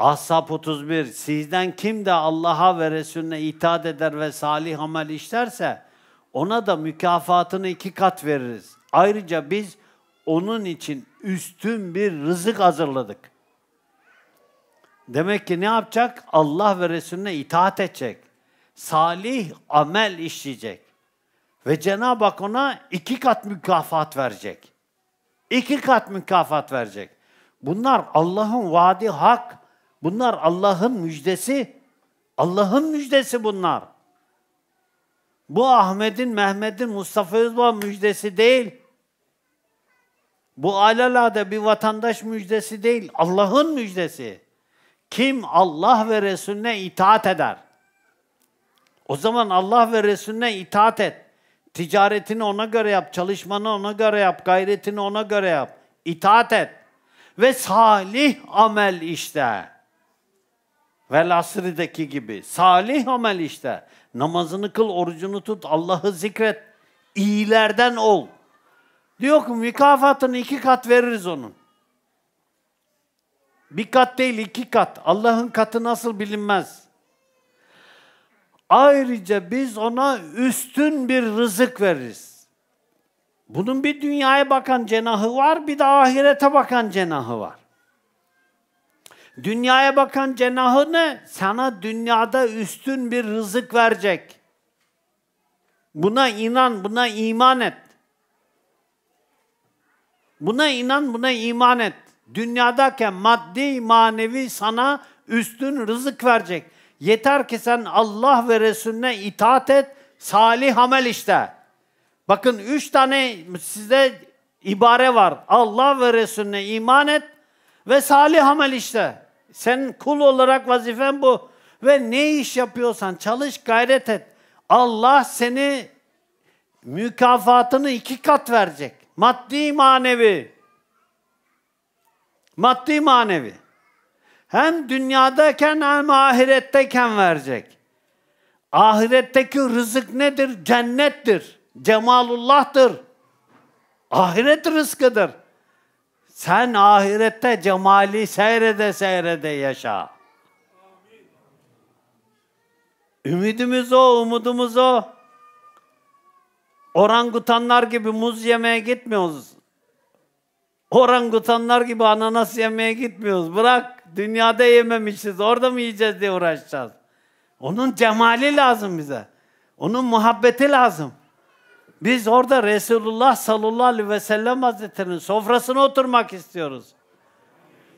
Ashab 31 sizden kim de Allah'a ve Resulüne itaat eder ve salih amel işlerse ona da mükafatını iki kat veririz. Ayrıca biz onun için üstün bir rızık hazırladık. Demek ki ne yapacak? Allah ve Resulüne itaat edecek. Salih amel işleyecek. Ve Cenab-ı Hak ona iki kat mükafat verecek. İki kat mükafat verecek. Bunlar Allah'ın vaadi hak. Bunlar Allah'ın müjdesi. Allah'ın müjdesi bunlar. Bu Ahmet'in, Mehmet'in, Mustafa Özbağ'ın müjdesi değil. Bu alelade bir vatandaş müjdesi değil. Allah'ın müjdesi. Kim Allah ve Resulüne itaat eder? O zaman Allah ve Resulüne itaat et. Ticaretini ona göre yap, çalışmanı ona göre yap, gayretini ona göre yap. İtaat et. Ve salih amel işte. Vel asrideki gibi. Salih amel işte. Namazını kıl, orucunu tut, Allah'ı zikret. İyilerden ol. Diyor ki mükafatını iki kat veririz onun. Bir kat değil iki kat. Allah'ın katı nasıl bilinmez. Ayrıca biz ona üstün bir rızık veririz. Bunun bir dünyaya bakan cenahı var, bir de ahirete bakan cenahı var. Dünyaya bakan cenahını sana dünyada üstün bir rızık verecek. Buna inan, buna iman et. Buna inan, buna iman et. Dünyadayken maddi, manevi sana üstün rızık verecek. Yeter ki sen Allah ve Resulüne itaat et, salih amel işte. Bakın üç tane size ibare var. Allah ve Resulüne iman et, ve salih amel işte. Sen kul olarak vazifen bu. Ve ne iş yapıyorsan çalış, gayret et. Allah seni mükafatını iki kat verecek. Maddi manevi. Maddi manevi. Hem dünyadayken hem ahiretteyken verecek. Ahiretteki rızık nedir? Cennettir. Cemalullah'tır. Ahiret rızkıdır. Sen ahirette cemali seyrede seyrede yaşa. Ümidimiz o, umudumuz o. Orangutanlar gibi muz yemeye gitmiyoruz. Orangutanlar gibi ananas yemeye gitmiyoruz. Bırak, dünyada yememişiz. Orada mı yiyeceğiz diye uğraşacağız. Onun cemali lazım bize. Onun muhabbeti lazım. Biz orada Resulullah sallallahu aleyhi ve sellem Hazretleri'nin sofrasına oturmak istiyoruz.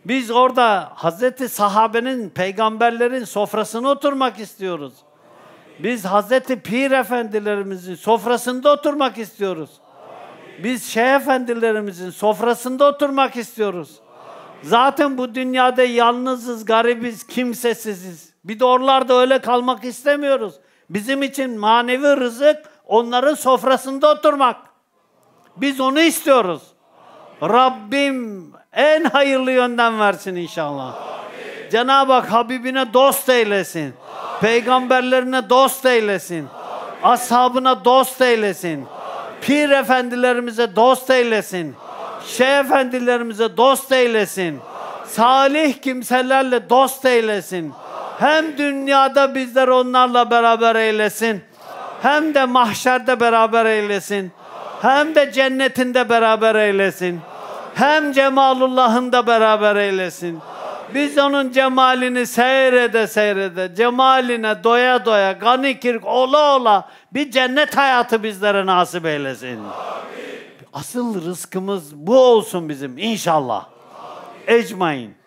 Biz orada Hazreti sahabenin, peygamberlerin sofrasına oturmak istiyoruz. Biz Hazreti Pir efendilerimizin sofrasında oturmak istiyoruz. Biz şeyh efendilerimizin sofrasında oturmak istiyoruz. Zaten bu dünyada yalnızız, garibiz, kimsesiziz. Bir de oralarda öyle kalmak istemiyoruz. Bizim için manevi rızık Onların sofrasında oturmak. Biz onu istiyoruz. Rabbim en hayırlı yönden versin inşallah. Cenab-ı Hak Habibine dost eylesin. Amin. Peygamberlerine dost eylesin. Amin. Ashabına dost eylesin. Amin. Pir efendilerimize dost eylesin. Amin. Şeyh efendilerimize dost eylesin. Amin. Salih kimselerle dost eylesin. Amin. Hem dünyada bizler onlarla beraber eylesin hem de mahşerde beraber eylesin. Hem de cennetinde beraber eylesin. Hem cemalullahın da beraber eylesin. Biz onun cemalini seyrede seyrede, cemaline doya doya, gani kirk ola ola bir cennet hayatı bizlere nasip eylesin. Amin. Asıl rızkımız bu olsun bizim inşallah. Ecmain.